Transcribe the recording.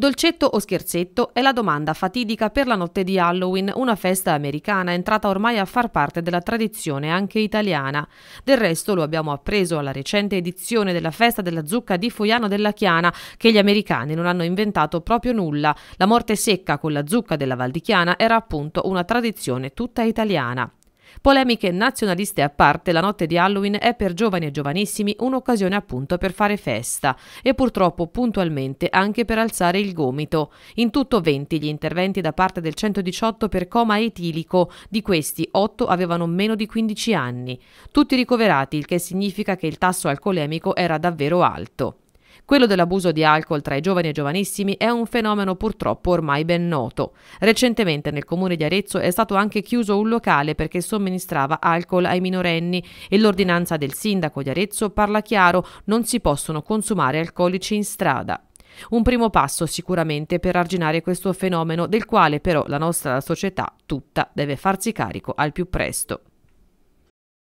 Dolcetto o scherzetto è la domanda fatidica per la notte di Halloween, una festa americana entrata ormai a far parte della tradizione anche italiana. Del resto lo abbiamo appreso alla recente edizione della festa della zucca di Foiano della Chiana, che gli americani non hanno inventato proprio nulla. La morte secca con la zucca della Valdichiana era appunto una tradizione tutta italiana. Polemiche nazionaliste a parte, la notte di Halloween è per giovani e giovanissimi un'occasione appunto per fare festa e purtroppo puntualmente anche per alzare il gomito. In tutto 20 gli interventi da parte del 118 per coma etilico, di questi 8 avevano meno di 15 anni. Tutti ricoverati, il che significa che il tasso alcolemico era davvero alto. Quello dell'abuso di alcol tra i giovani e giovanissimi è un fenomeno purtroppo ormai ben noto. Recentemente nel comune di Arezzo è stato anche chiuso un locale perché somministrava alcol ai minorenni e l'ordinanza del sindaco di Arezzo parla chiaro, non si possono consumare alcolici in strada. Un primo passo sicuramente per arginare questo fenomeno del quale però la nostra società tutta deve farsi carico al più presto.